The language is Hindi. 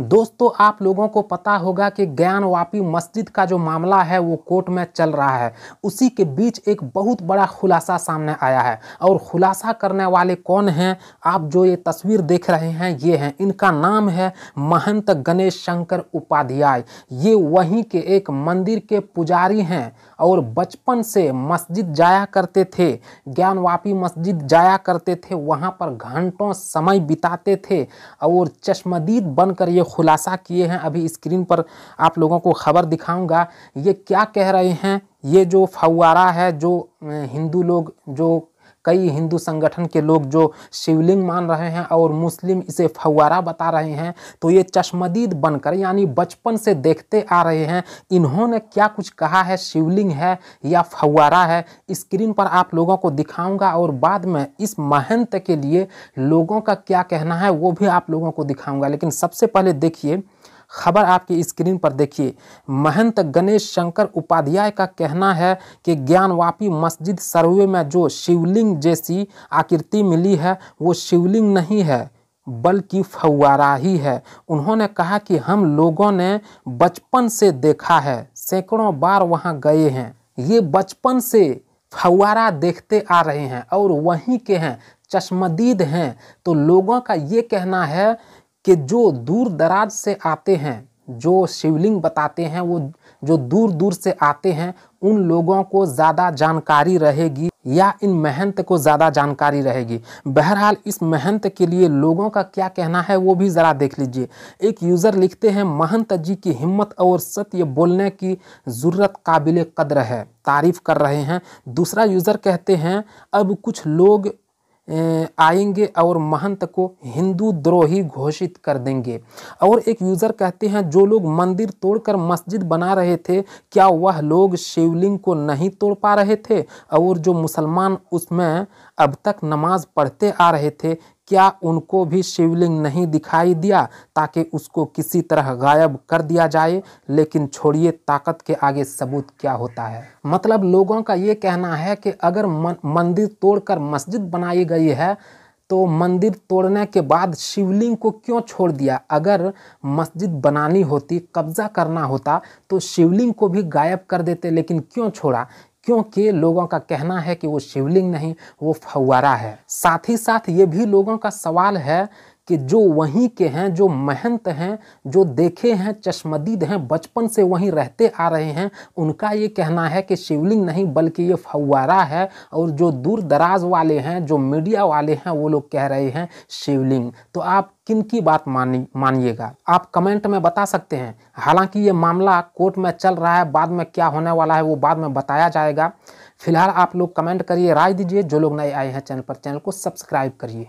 दोस्तों आप लोगों को पता होगा कि ज्ञानवापी मस्जिद का जो मामला है वो कोर्ट में चल रहा है उसी के बीच एक बहुत बड़ा खुलासा सामने आया है और खुलासा करने वाले कौन हैं आप जो ये तस्वीर देख रहे हैं ये हैं इनका नाम है महंत गणेश शंकर उपाध्याय ये वहीं के एक मंदिर के पुजारी हैं और बचपन से मस्जिद जाया करते थे ज्ञानवापी मस्जिद जाया करते थे वहाँ पर घंटों समय बिताते थे और चश्मदीद बनकर ये खुलासा किए हैं अभी स्क्रीन पर आप लोगों को खबर दिखाऊंगा ये क्या कह रहे हैं ये जो फवारा है जो हिंदू लोग जो कई हिंदू संगठन के लोग जो शिवलिंग मान रहे हैं और मुस्लिम इसे फवारा बता रहे हैं तो ये चश्मदीद बनकर यानी बचपन से देखते आ रहे हैं इन्होंने क्या कुछ कहा है शिवलिंग है या फवारा है स्क्रीन पर आप लोगों को दिखाऊंगा और बाद में इस महंत के लिए लोगों का क्या कहना है वो भी आप लोगों को दिखाऊंगा लेकिन सबसे पहले देखिए खबर आपकी स्क्रीन पर देखिए महंत गणेश शंकर उपाध्याय का कहना है कि ज्ञानवापी मस्जिद सर्वे में जो शिवलिंग जैसी आकृति मिली है वो शिवलिंग नहीं है बल्कि फवारा ही है उन्होंने कहा कि हम लोगों ने बचपन से देखा है सैकड़ों बार वहाँ गए हैं ये बचपन से फवारा देखते आ रहे हैं और वहीं के हैं चश्मदीद हैं तो लोगों का ये कहना है कि जो दूर दराज से आते हैं जो शिवलिंग बताते हैं वो जो दूर दूर से आते हैं उन लोगों को ज़्यादा जानकारी रहेगी या इन महंत को ज़्यादा जानकारी रहेगी बहरहाल इस महंत के लिए लोगों का क्या कहना है वो भी ज़रा देख लीजिए एक यूज़र लिखते हैं महंत जी की हिम्मत और सत्य बोलने की ज़रूरत काबिल कदर है तारीफ़ कर रहे हैं दूसरा यूज़र कहते हैं अब कुछ लोग आएंगे और महंत को हिंदू द्रोही घोषित कर देंगे और एक यूज़र कहते हैं जो लोग मंदिर तोड़कर मस्जिद बना रहे थे क्या वह लोग शिवलिंग को नहीं तोड़ पा रहे थे और जो मुसलमान उसमें अब तक नमाज पढ़ते आ रहे थे क्या उनको भी शिवलिंग नहीं दिखाई दिया ताकि उसको किसी तरह गायब कर दिया जाए लेकिन छोड़िए ताकत के आगे सबूत क्या होता है मतलब लोगों का ये कहना है कि अगर मंदिर तोड़कर मस्जिद बनाई गई है तो मंदिर तोड़ने के बाद शिवलिंग को क्यों छोड़ दिया अगर मस्जिद बनानी होती कब्जा करना होता तो शिवलिंग को भी गायब कर देते लेकिन क्यों छोड़ा क्योंकि लोगों का कहना है कि वो शिवलिंग नहीं वो फवारा है साथ ही साथ ये भी लोगों का सवाल है कि जो वहीं के हैं जो महंत हैं जो देखे हैं चश्मदीद हैं बचपन से वहीं रहते आ रहे हैं उनका ये कहना है कि शिवलिंग नहीं बल्कि ये फव्वारा है और जो दूर दराज वाले हैं जो मीडिया वाले हैं वो लोग कह रहे हैं शिवलिंग तो आप किन की बात मानी मानिएगा आप कमेंट में बता सकते हैं हालांकि ये मामला कोर्ट में चल रहा है बाद में क्या होने वाला है वो बाद में बताया जाएगा फिलहाल आप लोग कमेंट करिए राय दीजिए जो लोग नए आए हैं चैनल पर चैनल को सब्सक्राइब करिए